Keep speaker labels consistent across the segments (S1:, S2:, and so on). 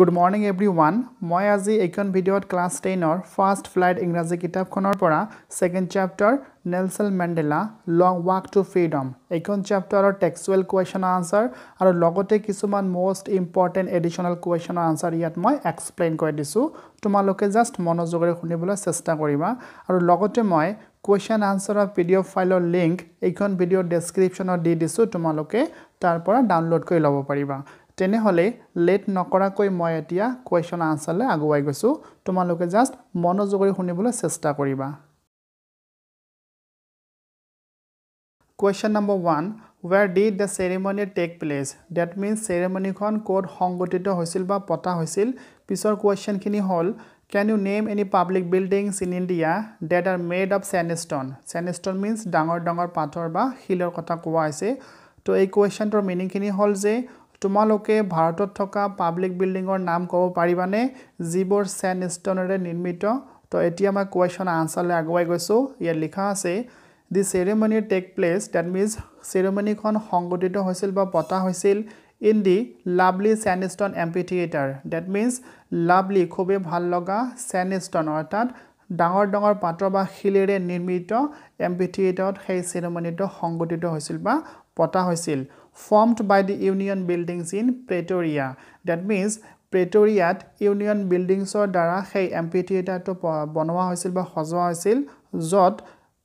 S1: Good morning every one মই আজি এইখন ভিডিঅ'ত ক্লাছ টেনৰ ফাৰ্ষ্ট ফ্লাইট ইংৰাজী কিতাপখনৰ পৰা second chapter Nelson Mandela long walk to freedom এইখন চেপ্টাৰৰ টেক্সুৱেল কুৱেশ্যন আনচাৰ আৰু লগতে কিছুমান মষ্ট ইম্পৰ্টেণ্ট এডিশ্যনেল কুৱেশ্যনৰ আনচাৰ ইয়াত মই এক্সপ্লেইন কৰি দিছোঁ তোমালোকে জাষ্ট মনোযোগেৰে শুনিবলৈ চেষ্টা কৰিবা আৰু লগতে মই কুৱেশ্যন আনচাৰৰ পি ডি এফ ফাইলৰ লিংক এইখন ভিডিঅ' ডেছক্ৰিপশ্যনত দি দিছোঁ তোমালোকে তাৰ পৰা ডাউনলোড কৰি ল'ব পাৰিবা তেনেহ'লে লেট নকৰাকৈ মই এতিয়া কুৱেশ্যন আনচাৰলৈ আগুৱাই গৈছোঁ তোমালোকে জাষ্ট মনোযোগেৰে শুনিবলৈ চেষ্টা কৰিবা question number one where did the ceremony take place that means চেৰেমনিখন ক'ত সংগঠিত হৈছিল বা পতা হৈছিল পিছৰ কুৱেশ্যনখিনি হ'ল can you name any public buildings in India that are made of sandstone sandstone means ডাঙৰ ডাঙৰ পাথৰ বা শিলৰ কথা কোৱা হৈছে তো এই কুৱেশ্যনটোৰ মিনিংখিনি হ'ল যে তোমালোকে ভাৰতত থকা পাব্লিক বিল্ডিঙৰ নাম ক'ব পাৰিবানে যিবোৰ চেন ষ্টনেৰে নিৰ্মিত তো এতিয়া মই কুৱেশ্যন আনচাৰলৈ আগুৱাই গৈছোঁ ইয়াত লিখা আছে the ceremony take place that means চেৰেমনিখন সংগঠিত হৈছিল বা পতা হৈছিল in the lovely sandstone amphitheatre that means lovely খুবেই ভাল লগা চেনষ্টন অৰ্থাৎ ডাঙৰ ডাঙৰ পাত্ৰ বা শিলেৰে নিৰ্মিত এম্পি থিয়েটাৰত সেই চেৰেমনিটো সংগঠিত হৈছিল বা পতা হৈছিল formed by the union buildings in Pretoria. That means Pretoria at union buildings or Dara Hey amphitheater to Bonoa Hosil by Hoswa Hosil, Zot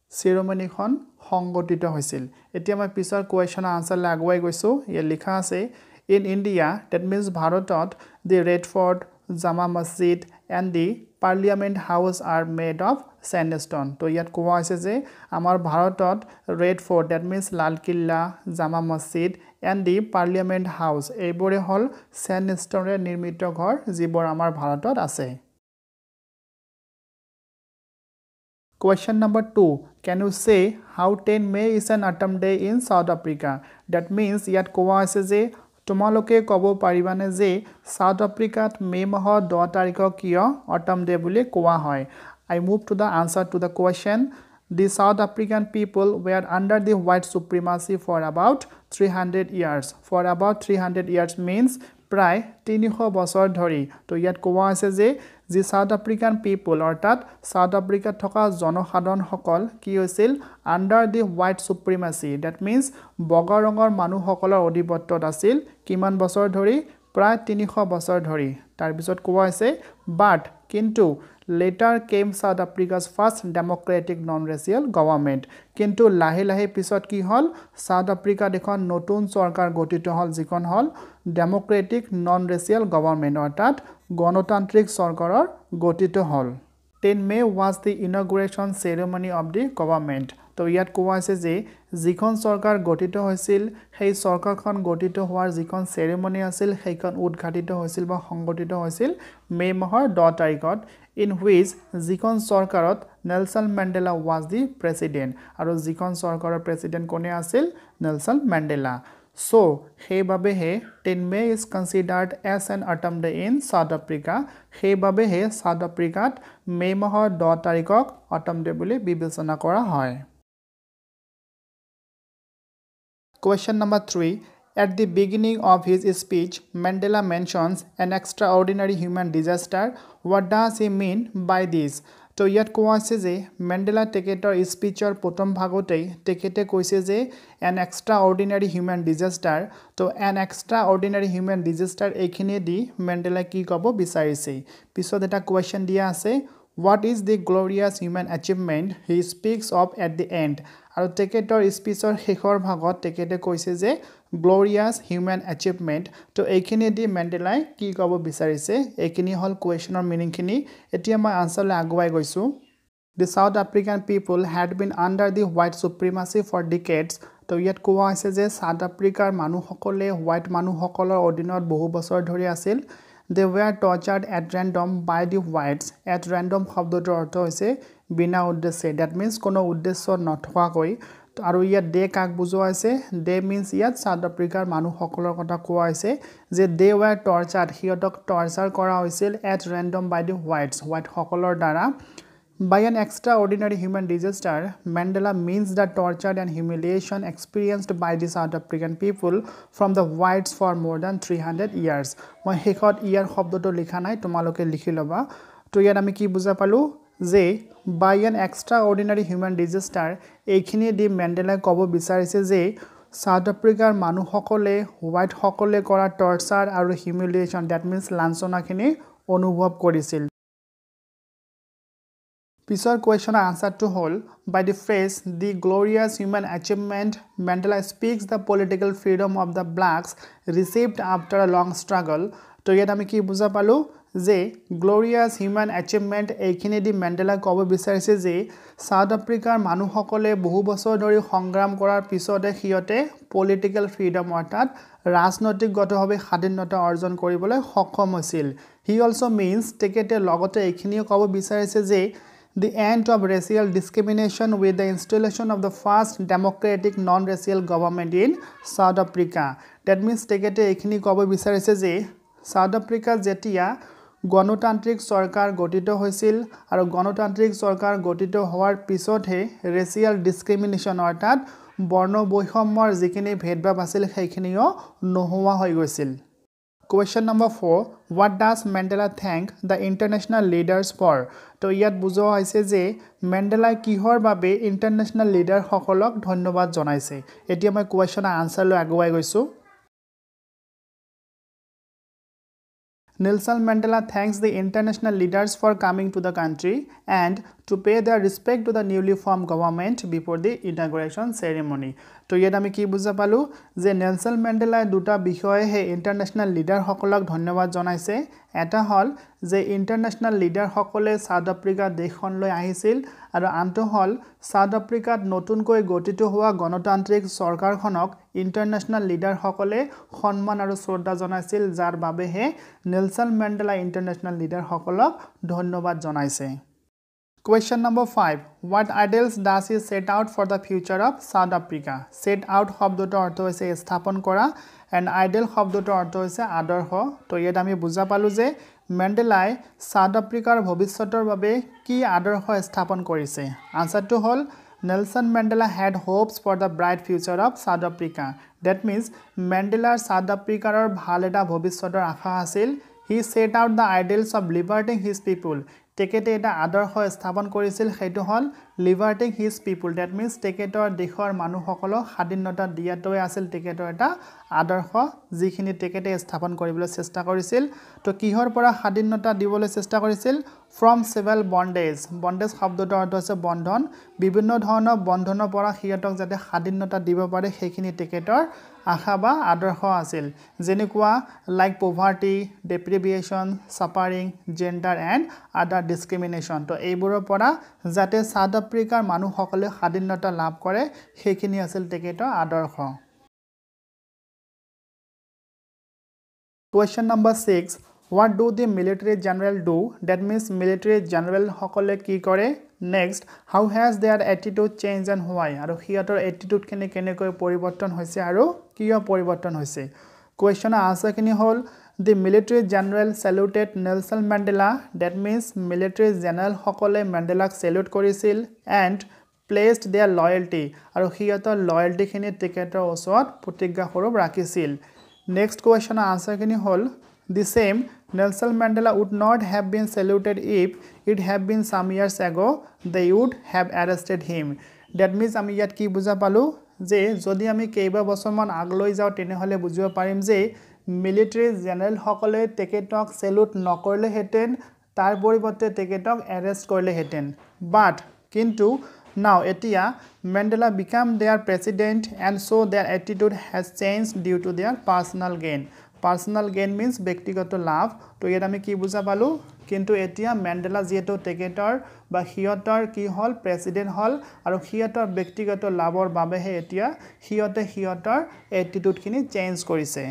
S1: ceremony hon Hongotito Hosil. Etiam a piece of question answer lagway goesu, Yelika say in India, that means Bharatot, the Redford, Jama Masjid, and the parliament house are made of sandstone তো ইয়াত কোৱা হৈছে যে আমাৰ ভাৰতত Red Fort that means Lal Qila Jama Masjid and the parliament house এইবোৰে হ'ল চেণ্ডষ্টনৰে নিৰ্মিত ঘৰ যিবোৰ আমাৰ ভাৰতত আছে question number two can you say how ten May is an autumn day in South Africa that means ইয়াত কোৱা হৈছে যে তোমালোকে ক'ব পাৰিবানে যে সাউথ আফ্ৰিকাত মে' মাহৰ দহ তাৰিখক কিয় অটম ডে' বুলি কোৱা হয় I move to the answer to the question the South African people were under the white supremacy for about three hundred years for about three hundred years means প্ৰায় তিনিশ বছৰ ধৰি তো ইয়াত কোৱা হৈছে যে যি ছাউথ আফ্ৰিকান পিপুল অৰ্থাৎ ছাউথ আফ্ৰিকাত থকা জনসাধাৰণসকল কি হৈছিল under the white supremacy that means বগা ৰঙৰ মানুহসকলৰ অধিপত্যত আছিল কিমান বছৰ ধৰি প্ৰায় তিনিশ বছৰ ধৰি তাৰপিছত কোৱা হৈছে বাট কিন্তু later came South Africa's first democratic non racial government কিন্তু লাহে লাহে পিছত কি হ'ল ছাউথ আফ্ৰিকাত এখন নতুন চৰকাৰ গঠিত হ'ল যিখন হ'ল ডেম'ক্ৰেটিক নন ৰেচিয়েল গভৰ্ণমেণ্ট অৰ্থাৎ গণতান্ত্ৰিক চৰকাৰৰ গঠিত হ'ল ten May' was the inauguration ceremony of the government ত' ইয়াত কোৱা হৈছে যে যিখন চৰকাৰ গঠিত হৈছিল সেই চৰকাৰখন গঠিত হোৱাৰ যিখন চেৰেমনি আছিল সেইখন উদঘাটিত হৈছিল বা সংগঠিত হৈছিল মে' মাহৰ দহ তাৰিখত ইন হুইচ যিখন চৰকাৰত Nelson Mandela was the president আৰু যিখন চৰকাৰৰ প্ৰেচিডেণ্ট কোনে আছিল নেলচন মেণ্ডেলা চ' সেইবাবেহে ten May' is considered as an autumn day' in South Africa সেইবাবেহে চাউথ আফ্ৰিকাত মে' মাহৰ দহ তাৰিখক অটম ডে' বুলি বিবেচনা কৰা হয় Question number three. At the beginning of his speech, Mandela mentions an extraordinary human disaster. What does he mean by this? তো ইয়াত কোৱা হৈছে যে মেণ্ডেলা তেখেতৰ স্পীচৰ প্ৰথম ভাগতেই তেখেতে কৈছে যে an extraordinary human disaster তো an extraordinary human disaster এইখিনিয়ে দি মেণ্ডেলাই কি ক'ব বিচাৰিছে পিছত এটা কুৱেশ্যন দিয়া আছে What is the glorious human achievement he speaks of at the end? আৰু তেখেতৰ স্পীচৰ শেষৰ ভাগত তেখেতে কৈছে যে গ্ল'ৰিয়াছ হিউমেন এচিভমেণ্ট তো এইখিনিয়েদি মেণ্ডেলাই কি ক'ব বিচাৰিছে এইখিনি হ'ল কুৱেশ্যনৰ মিনিংখিনি এতিয়া মই আনচাৰলৈ আগুৱাই গৈছোঁ the South African people had been under the white supremacy for decades তো ইয়াত কোৱা হৈছে যে চাউথ আফ্ৰিকাৰ মানুহসকলে হোৱাইট মানুহসকলৰ অধীনত বহু বছৰ ধৰি আছিল they were tortured at random by the whites at random শব্দটোৰ অৰ্থ হৈছে বিনা উদ্দেশ্যে ডেট মিনছ কোনো উদ্দেশ্য নথকাকৈ আৰু ইয়াত ডে কাক বুজোৱা হৈছে ডে মিনছ ইয়াত চাউথ আফ্ৰিকাৰ মানুহসকলৰ কথা কোৱা হৈছে যে ডে ৱেৰ টৰ্চাৰ্ড সিহঁতক টৰ্চাৰ কৰা হৈছিল এট ৰেণ্ডম বাই দি হোৱাইটছ হোৱাইটসকলৰ দ্বাৰা By an extraordinary human disaster, Mandela means the torture and humiliation experienced by this South African people from the whites for more than 300 years. মই শেষত ইয়াৰ শব্দটো লিখা নাই তোমালোকে লিখি ল'বা তো ইয়াত আমি কি বুজা পালোঁ যে by an extraordinary human disaster এইখিনিয়ে দি মেণ্ডেলাই ক'ব বিচাৰিছে যে ছাউথ আফ্ৰিকাৰ মানুহসকলে হোৱাইটসকলে কৰা টৰ্চাৰ আৰু হিউমিলিয়েশ্যন ডেট মিনছ লাঞ্চনাখিনি অনুভৱ কৰিছিল পিছৰ কুৱেশ্যনৰ আনচাৰটো হ'ল by the face the glorious human achievement Mandela speaks the political freedom of the blacks received after a long struggle তো ইয়াত আমি কি বুজা পালোঁ যে গ্ল'ৰিয়াছ হিউমেন এচিভমেণ্ট এইখিনি দি মেণ্ডেলাই ক'ব বিচাৰিছে যে ছাউথ আফ্ৰিকাৰ মানুহসকলে বহু বছৰ ধৰি সংগ্ৰাম কৰাৰ পিছতে সিহঁতে পলিটিকেল ফ্ৰীডম অৰ্থাৎ ৰাজনৈতিকগতভাৱে স্বাধীনতা অৰ্জন কৰিবলৈ সক্ষম হৈছিল হি অলছ' মিনছ তেখেতে লগতে এইখিনিও ক'ব বিচাৰিছে যে the end of racial discrimination with the installation of the first democratic non-racial government in South Africa. That means তেখেতে এইখিনি ক'ব বিচাৰিছে যে ছাউথ আফ্ৰিকাত যেতিয়া গণতান্ত্ৰিক চৰকাৰ গঠিত হৈছিল আৰু গণতান্ত্ৰিক চৰকাৰ গঠিত হোৱাৰ পিছতহে ৰেচিয়েল ডিছক্ৰিমিনেশ্যন অৰ্থাৎ বৰ্ণ বৈষম্যৰ যিখিনি ভেদভাৱ আছিল সেইখিনিও নোহোৱা হৈ গৈছিল question number four what does Mandela thank the international leaders for তো ইয়াত বুজোৱা হৈছে যে মেণ্ডেলাই কিহৰ বাবে ইণ্টাৰনেশ্যনেল লিডাৰসকলক ধন্যবাদ জনাইছে এতিয়া মই কুৱেশ্যনৰ আনচাৰলৈ আগুৱাই গৈছোঁ Nelson Mandela thanks the international leaders for coming to the country and to pay their respect to the newly formed government before the inauguration ceremony. To yet ami ki buja palu je Nelson Mandela duta bishoye he international leader hokolok dhonnobad jonaise eta hol je international leader hokole South Africa dekhon loi aisil aro anto hol South Africa notun koi gotito hua gonotantrik sarkar khonok international leader hokole sanman aro shraddha jonaisil jar babe he Nelson Mandela international leader hokolok dhonnobad jonaise Question number 5. What ideals does he set out for the future of South Africa? Set out of the torto is a stapon kora and ideal of the torto is a ador ho. To yedami buzapaluze, Mendelai, South Africa of Hobisotor babe, ki ador ho stapon korise. Answer to hole. Nelson Mandela had hopes for the bright future of South Africa. That means Mandela South Africa or Bhaleda Bobisoda Akha Hasil. He set out the ideals of liberating his people. তেখেতে এটা আদৰ্শ স্থাপন কৰিছিল সেইটো হ'ল liberating his people that means তেখেতৰ দেশৰ মানুহসকলক স্বাধীনতা দিয়াটোৱে আছিল তেখেতৰ এটা আদৰ্শ যিখিনি তেখেতে স্থাপন কৰিবলৈ চেষ্টা কৰিছিল তো কিহৰ পৰা স্বাধীনতা দিবলৈ চেষ্টা কৰিছিল ফ্ৰম চিভেল বণ্ডেজ বণ্ডেজ শব্দটোৰ অৰ্থ হৈছে বন্ধন বিভিন্ন ধৰণৰ বন্ধনৰ পৰা সিহঁতক যাতে স্বাধীনতা দিব পাৰে সেইখিনি তেখেতৰ আশা বা আদৰ্শ আছিল যেনেকুৱা like poverty deprivation suffering gender and other discrimination তো এইবোৰৰ পৰা যাতে চাউথ আফ্ৰিকাৰ মানুহসকলে স্বাধীনতা লাভ কৰে সেইখিনি আছিল তেখেতৰ আদৰ্শ question number six what do the military general do that means military জেনেৰেলসকলে কি কৰে next how has their attitude change and why আৰু সিহঁতৰ এটিটিউডখিনি কেনেকৈ পৰিৱৰ্তন হৈছে আৰু কিয় পৰিৱৰ্তন হৈছে কুৱেশ্যনৰ আনচাৰখিনি হ'ল the military general saluted Nelson Mandela that means military জেনেৰেলসকলে মেণ্ডেলাক চেলুট কৰিছিল এণ্ড প্লেচড দেয়াৰ লয়েল্টি আৰু সিহঁতৰ লয়েল্টিখিনি তেখেতৰ ওচৰত প্ৰতিজ্ঞাস্বৰূপ ৰাখিছিল নেক্সট কুৱেশ্যনৰ আনচাৰখিনি হ'ল The same Nelson Mandela would not have been saluted if it had been some years ago they would have arrested him. That means আমি ইয়াত কি বুজা পালোঁ যে যদি আমি কেইবাবছৰমান আগলৈ যাওঁ তেনেহ'লে বুজিব পাৰিম যে মিলিটেৰী জেনেৰেলসকলে তেখেতক চেলুট নকৰিলেহেঁতেন তাৰ পৰিৱৰ্তে তেখেতক এৰেষ্ট কৰিলেহেঁতেন বাট কিন্তু নাও এতিয়া Mandela became their president and so' their attitude has change due to their personal gain personal gain means ব্যক্তিগত লাভ তো ইয়াত আমি কি বুজা পালোঁ কিন্তু এতিয়া মেণ্ডেলা যিহেতু তেখেতৰ বা সিহঁতৰ কি হ'ল প্ৰেচিডেণ্ট হ'ল আৰু সিহঁতৰ ব্যক্তিগত লাভৰ বাবেহে এতিয়া সিহঁতে সিহঁতৰ এটিটিউডখিনি চেঞ্জ কৰিছে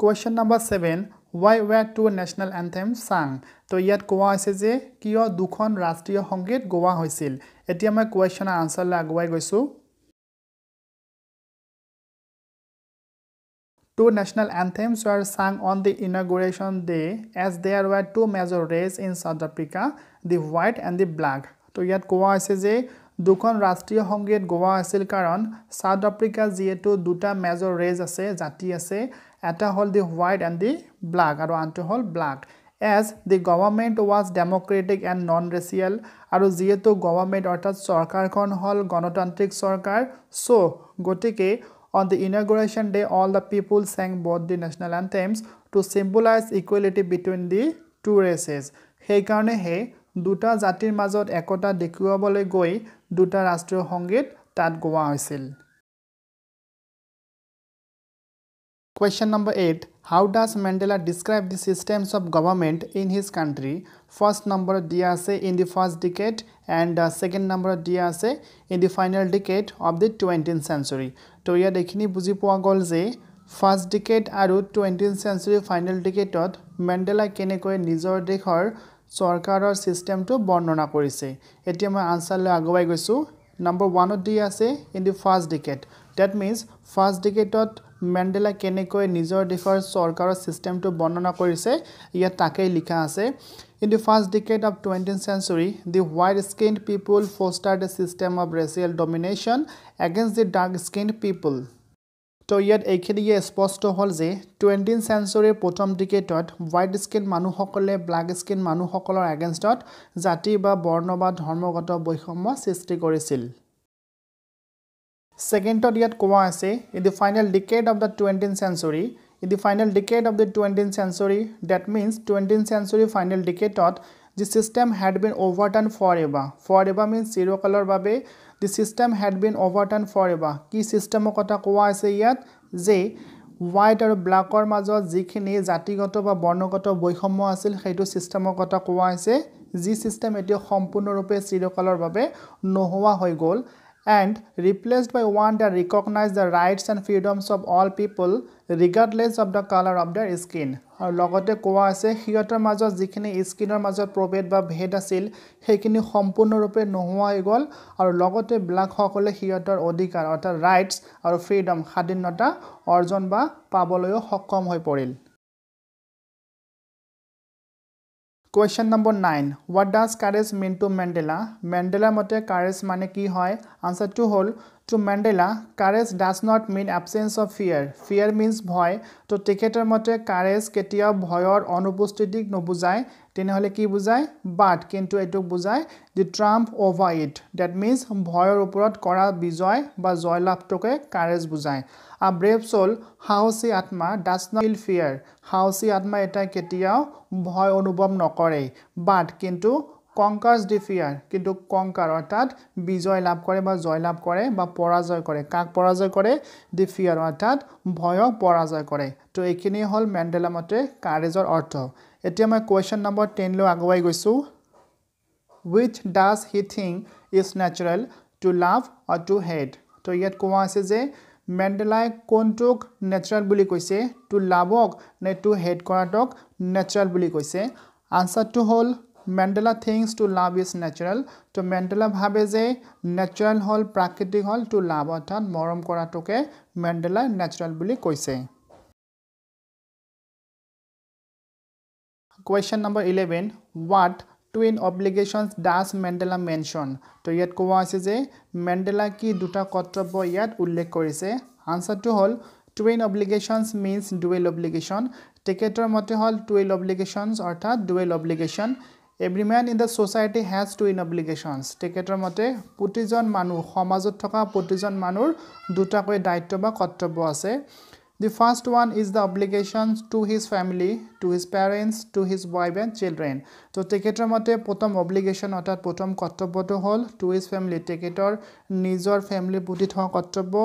S1: question number seven why were two national anthem sang তো ইয়াত কোৱা হৈছে যে কিয় দুখন ৰাষ্ট্ৰীয় সংগীত গোৱা হৈছিল এতিয়া মই কুৱেশ্যনৰ আনচাৰলৈ আগুৱাই গৈছোঁ Two national anthems were sung on the inauguration day as there were two major races in South Africa, the white and the black. So, yet Goa is a Dukon Rastri Hongate Goa Silkaran, South Africa G2 Duta major race as a TSA, at a hold the white and the black, or anti hold black. As the government was democratic and non racial, Aru G2 government or Sarkar Khan hold Gonotantric Sarkar, so Gotike. On the inauguration day, all the people sang both the national anthems to symbolize equality between the two races. সেইকাৰণে সেই দুটা জাতিৰ মাজত একতা দেখুৱাবলৈ গৈ দুটা ৰাষ্ট্ৰীয় সংগীত তাত গোৱা হৈছিল Question number 8. How does Mandela describe the systems of government in his country? First number of DRC in the first decade and uh, second number of DRC in the final decade of the 20th century. So, here is the first decade of 20th century final decade of Mandela Kenekoe Nizor Dekhar Sorkar or system to Bondona Kurise. Etiam answer Lagoagosu. Number 1 of DRC in the first decade. That means first decade of মেণ্ডেলাই কেনেকৈ নিজৰ দেশৰ চৰকাৰৰ ছিষ্টেমটো বৰ্ণনা কৰিছে ইয়াত তাকেই লিখা আছে in the first decade of twentieth century the white skin people foster the system of racial domination against the dark skin people তো ইয়াত এইখিনিয়ে স্পষ্ট হ'ল যে টুৱেণ্টিন চেঞ্চুৰীৰ প্ৰথম ডিকেটত হোৱাইট স্কিন মানুহসকলে ব্লেক স্কিন মানুহসকলৰ এগেইনষ্টত জাতি বা বৰ্ণ বা ধৰ্মগত বৈষম্য সৃষ্টি কৰিছিল ছেকেণ্ডত ইয়াত কোৱা আছে in the final decade of the twentieth century in the final decade of the twentieth century that means twentieth century final ডিকেটত the system had been overturn forever forever means চিৰকালৰ বাবে the system had been overturn forever কি ছিষ্টেমৰ কথা কোৱা আছে ইয়াত যে হোৱাইট আৰু ব্লেকৰ মাজত যিখিনি জাতিগত বা বৰ্ণগত বৈষম্য আছিল সেইটো ছিষ্টেমৰ কথা কোৱা হৈছে যি ছিষ্টেম এতিয়া সম্পূৰ্ণৰূপে চিৰকালৰ বাবে নোহোৱা হৈ গ'ল and replaced by one that recognizes the rights and freedoms of all people regardless of the color of their skin আৰু লগতে কোৱা আছে সিহঁতৰ মাজত যিখিনি স্কিনৰ মাজত প্ৰভেদ বা ভেদ আছিল সেইখিনি সম্পূৰ্ণৰূপে নোহোৱা হৈ গ'ল আৰু লগতে ব্লাকসকলে সিহঁতৰ অধিকাৰ অৰ্থাৎ ৰাইটছ আৰু ফ্ৰীডম স্বাধীনতা অৰ্জন বা পাবলৈও সক্ষম হৈ পৰিল question number nine what does courage mean to Mandela মেণ্ডেলাৰ মতে কাৰেজ মানে কি হয় আনচাৰটো হ'ল to Mandela courage does not mean absence of fear fear means ভয় তো তেখেতৰ মতে কাৰেজ কেতিয়াও ভয়ৰ অনুপস্থিতিক নুবুজায় তেনেহ'লে কি বুজায় বাট কিন্তু এইটোক বুজায় the triumph over it that means ভয়ৰ ওপৰত কৰা বিজয় বা জয়লাভটোকে কাৰেজ বুজায় আ ব্ৰেভ চ'ল সাহসী আত্মা ডাজ নট ইল ফিয়াৰ সাহসী আত্মা এটাই কেতিয়াও ভয় অনুভৱ নকৰে বাট কিন্তু কংকাৰ ডিফিয়াৰ কিন্তু কংকাৰ অৰ্থাৎ বিজয় লাভ কৰে বা জয় লাভ কৰে বা পৰাজয় কৰে কাক পৰাজয় কৰে ডিফিয়াৰ অৰ্থাৎ ভয়ক পৰাজয় কৰে তো এইখিনিয়ে হ'ল মেণ্ডেলা মতে কাৰেজৰ অৰ্থ এতিয়া মই কুৱেশ্যন নম্বৰ টেনলৈ আগুৱাই গৈছোঁ which does he think is natural to love or to hate তো ইয়াত কোৱা আছে যে মেণ্ডেলাই কোনটোক নেচাৰেল বুলি কৈছে টু লাভক নে টু হেড কৰাটোক নেচাৰেল বুলি কৈছে আনচাৰটো হ'ল Mandela thinks to love is natural তো মেণ্ডেলা ভাবে যে নেচাৰেল হ'ল প্ৰাকৃতিক হ'ল টু লাভ অৰ্থাৎ মৰম কৰাটোকে মেণ্ডেলা নেচাৰেল বুলি কৈছে question number eleven what twin obligations does Mandela mention তো ইয়াত কোৱা হৈছে যে মেণ্ডেলা কি দুটা কৰ্তব্য ইয়াত উল্লেখ কৰিছে আনচাৰটো হ'ল twin obligations means dual obligation তেখেতৰ মতে হ'ল টুৱেল অব্লিগেশ্যনছ অৰ্থাৎ dual obligation every man in the society has twin obligations তেখেতৰ মতে প্ৰতিজন মানুহ সমাজত থকা প্ৰতিজন মানুহৰ দুটাকৈ দায়িত্ব বা কৰ্তব্য আছে The first one is the obligations to his family, to his parents, to his wife and children. তো তেখেতৰ মতে প্ৰথম অব্লিগেশ্যন অৰ্থাৎ প্ৰথম কৰ্তব্যটো হ'ল টু হিজ ফেমিলি তেখেতৰ নিজৰ ফেমিলিৰ প্ৰতি থকা কৰ্তব্য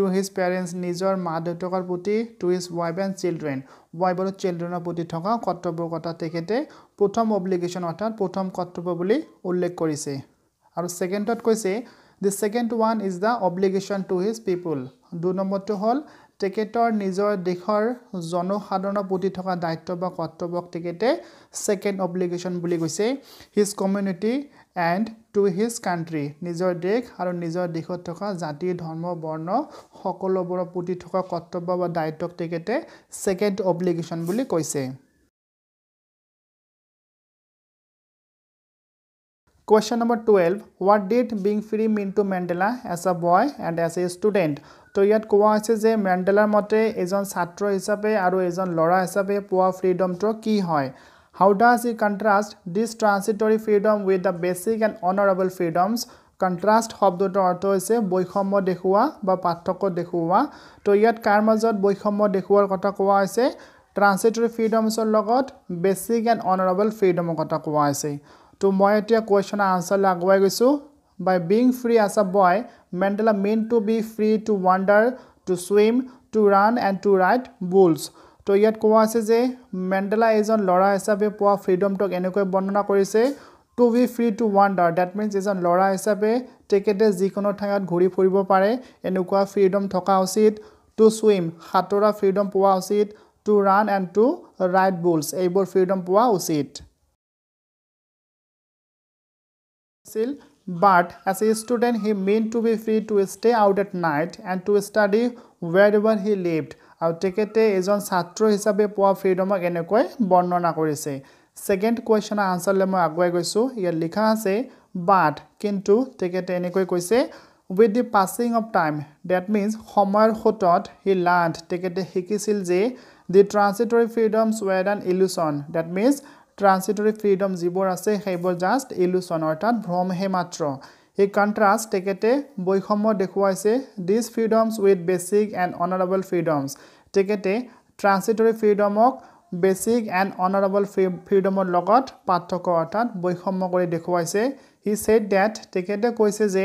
S1: টু হিজ পেৰেণ্টছ নিজৰ মা দেউতাকৰ প্ৰতি to his wife and children wife আৰু চিলড্ৰেনৰ প্ৰতি থকা কৰ্তব্যৰ কথা তেখেতে প্ৰথম অব্লিগেশ্যন অৰ্থাৎ প্ৰথম কৰ্তব্য বুলি উল্লেখ কৰিছে আৰু ছেকেণ্ডত কৈছে the second one is the obligation to his people দুই নম্বৰটো হ'ল তেখেতৰ নিজৰ দেশৰ জনসাধাৰণৰ প্ৰতি থকা দায়িত্ব বা কৰ্তব্যক তেখেতে ছেকেণ্ড অব্লিগেশ্যন বুলি কৈছে his community and to his country নিজৰ দেশ আৰু নিজৰ দেশত থকা জাতি ধৰ্ম বৰ্ণ সকলোবোৰৰ প্ৰতি থকা কৰ্তব্য বা দায়িত্বক তেখেতে ছেকেণ্ড অব্লিগেশ্যন বুলি কৈছে question number twelve what did being free mean to Mandela as a boy and as a student তো ইয়াত কোৱা হৈছে যে মেণ্ডেলাৰ মতে এজন ছাত্ৰ হিচাপে আৰু এজন ল'ৰা হিচাপে পোৱা ফ্ৰীডমটো কি হয় how does he contrast this transitory freedom with the basic and honourable freedoms contrast শব্দটোৰ অৰ্থ হৈছে বৈষম্য দেখুওৱা বা পাৰ্থক্য দেখুওৱা তো ইয়াত কাৰ মাজত বৈষম্য দেখুওৱাৰ কথা কোৱা হৈছে ট্ৰান্সিটৰী ফ্ৰীডমছৰ লগত বেচিক এণ্ড অনাৰেবল ফ্ৰীডমৰ কথা কোৱা হৈছে তো মই এতিয়া কুৱেশ্যনৰ আনচাৰলৈ আগুৱাই গৈছোঁ by being free as a boy mandela meant to be free to wander to swim to run and to ride bulls to yet kowa ase je mandela is on lora hisabe poa freedom tok enekoi bornona korise to be free to wander that means is on lora hisabe tekete jikono thangat ghori phuribo pare enekoa freedom thoka usit to swim hatora freedom poa usit to run and to ride bulls ebor freedom poa usit sil But as a student, he meant to be free to stay out at night and to study wherever he lived. আৰু তেখেতে এজন ছাত্ৰ হিচাপে পোৱা ফ্ৰীডমক এনেকৈ বৰ্ণনা কৰিছে second কুৱেশ্যনৰ আনচাৰলৈ মই আগুৱাই গৈছোঁ ইয়াত লিখা আছে বাট কিন্তু তেখেতে এনেকৈ কৈছে with the passing of time that means সময়ৰ সোঁতত হি লাৰ্ণ তেখেতে শিকিছিল যে the transitory freedoms were an illusion that means transitory freedom যিবোৰ আছে সেইবোৰ জাষ্ট ইলুচন অৰ্থাৎ ভ্ৰমহে মাত্ৰ সেই কণ্ট্ৰাষ্ট তেখেতে বৈষম্য দেখুৱাইছে these freedoms with basic and honourable freedoms তেখেতে ট্ৰান্সিটৰী ফ্ৰীডমক বেচিক এণ্ড অনাৰেবল ফ্ৰী ফ্ৰীডমৰ লগত পাৰ্থক্য অৰ্থাৎ বৈষম্য কৰি দেখুৱাইছে হি ছেড ডেট তেখেতে কৈছে যে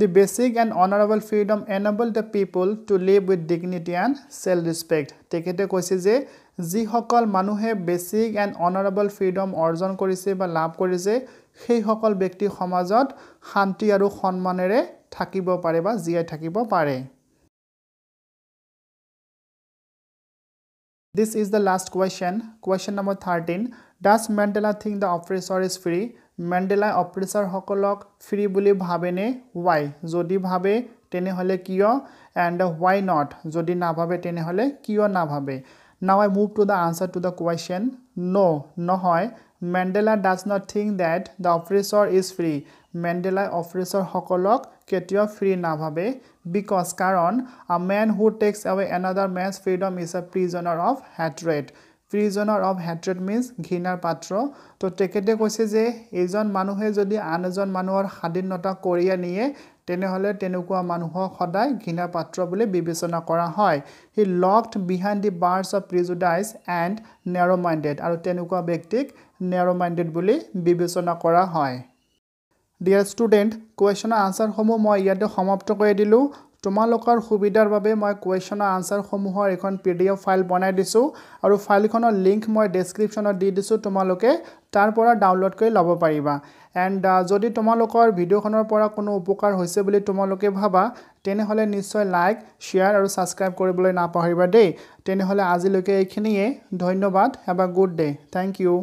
S1: the basic and honourable freedom enable the people to live with dignity and self respect তেখেতে কৈছে যে যিসকল মানুহে বেচিক এণ্ড অনাৰেবল ফ্ৰীডম অৰ্জন কৰিছে বা লাভ কৰিছে সেইসকল ব্যক্তি সমাজত শান্তি আৰু সন্মানেৰে থাকিব পাৰে বা জীয়াই থাকিব পাৰে this is the last question question number thirteen does Mandela think the oppressor is free মেণ্ডেলাই অপ্ৰেচাৰসকলক ফ্ৰী বুলি ভাবেনে ৱাই যদি ভাবে তেনেহ'লে কিয় এণ্ড দ্য ৱাই নট যদি নাভাবে তেনেহ'লে কিয় নাভাবে Now I move to the answer to the question. No, no hoy. Mandela does not think that the oppressor is free. Mandela oppressor hokolok ketio free na bhabe because karon a man who takes away another man's freedom is a prisoner of hatred. Prisoner of hatred means ghinar patro. To tekete koise je ejon manuhe jodi anejon manuhor hadinota koria niye তেনেহ'লে তেনেকুৱা মানুহক সদায় ঘৃণা পাত্ৰ বুলি বিবেচনা কৰা হয় he locked behind the bars of prejudice and narrow' minded আৰু তেনেকুৱা ব্যক্তিক নেৰ' মাইণ্ডেড বুলি বিবেচনা কৰা হয় ডিয়াৰ ষ্টুডেণ্ট কুৱেশ্যনৰ আনচাৰসমূহ মই ইয়াতে সমাপ্ত কৰি দিলোঁ তোমালোকৰ সুবিধাৰ বাবে মই কুৱেশ্যনৰ আনচাৰসমূহৰ এখন পি ডি এফ ফাইল বনাই দিছোঁ আৰু ফাইলখনৰ লিংক মই ডেছক্ৰিপশ্যনত দি দিছোঁ তোমালোকে তাৰ পৰা ডাউনলোড কৰি ল'ব পাৰিবা এণ্ড যদি তোমালোকৰ ভিডিঅ'খনৰ পৰা কোনো উপকাৰ হৈছে বুলি তোমালোকে ভাবা তেনেহ'লে নিশ্চয় লাইক শ্বেয়াৰ আৰু ছাবস্ক্ৰাইব কৰিবলৈ নাপাহৰিবা দেই তেনেহ'লে আজিলৈকে এইখিনিয়ে ধন্যবাদ have a good day' thank U